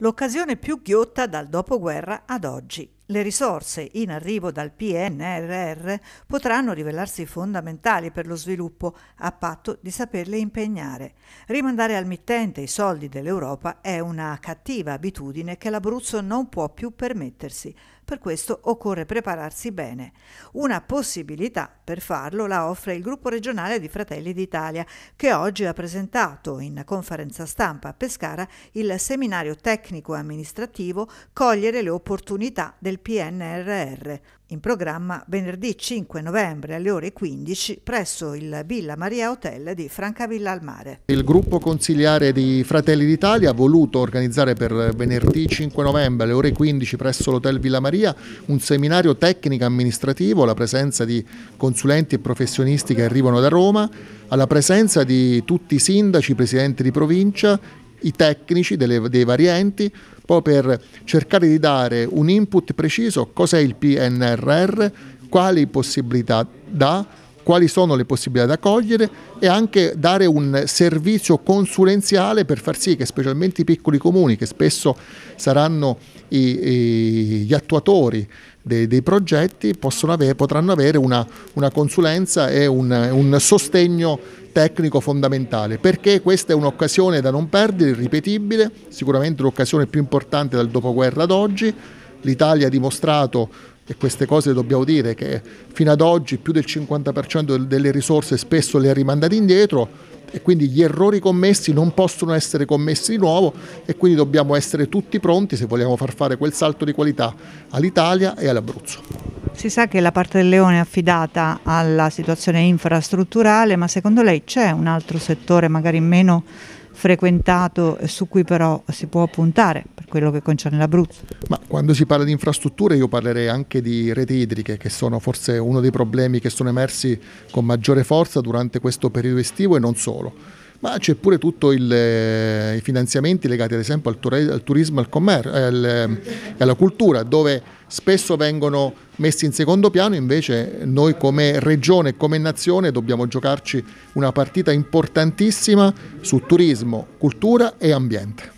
l'occasione più ghiotta dal dopoguerra ad oggi. Le risorse in arrivo dal PNRR potranno rivelarsi fondamentali per lo sviluppo, a patto di saperle impegnare. Rimandare al mittente i soldi dell'Europa è una cattiva abitudine che l'Abruzzo non può più permettersi. Per questo occorre prepararsi bene. Una possibilità per farlo la offre il gruppo regionale di Fratelli d'Italia, che oggi ha presentato in conferenza stampa a Pescara il seminario tecnico-amministrativo Cogliere le opportunità del PNRR, in programma venerdì 5 novembre alle ore 15 presso il Villa Maria Hotel di Francavilla al Mare. Il gruppo consigliare di Fratelli d'Italia ha voluto organizzare per venerdì 5 novembre alle ore 15 presso l'Hotel Villa Maria un seminario tecnico-amministrativo, la presenza di consulenti e professionisti che arrivano da Roma, alla presenza di tutti i sindaci, presidenti di provincia i tecnici delle, dei vari enti, proprio per cercare di dare un input preciso cos'è il PNRR, quali possibilità dà, quali sono le possibilità da cogliere e anche dare un servizio consulenziale per far sì che specialmente i piccoli comuni, che spesso saranno i, i, gli attuatori dei, dei progetti, avere, potranno avere una, una consulenza e un, un sostegno tecnico fondamentale, perché questa è un'occasione da non perdere, ripetibile, sicuramente l'occasione più importante dal dopoguerra ad oggi. L'Italia ha dimostrato e queste cose dobbiamo dire che fino ad oggi più del 50% delle risorse spesso le ha rimandate indietro e quindi gli errori commessi non possono essere commessi di nuovo e quindi dobbiamo essere tutti pronti se vogliamo far fare quel salto di qualità all'Italia e all'Abruzzo. Si sa che la parte del leone è affidata alla situazione infrastrutturale, ma secondo lei c'è un altro settore magari meno frequentato eh, su cui però si può puntare per quello che concerne l'Abruzzo. Ma quando si parla di infrastrutture io parlerei anche di reti idriche che sono forse uno dei problemi che sono emersi con maggiore forza durante questo periodo estivo e non solo ma c'è pure tutto il, eh, i finanziamenti legati ad esempio al, turismo, al commercio ehm, e alla cultura, dove spesso vengono messi in secondo piano, invece noi come regione e come nazione dobbiamo giocarci una partita importantissima su turismo, cultura e ambiente.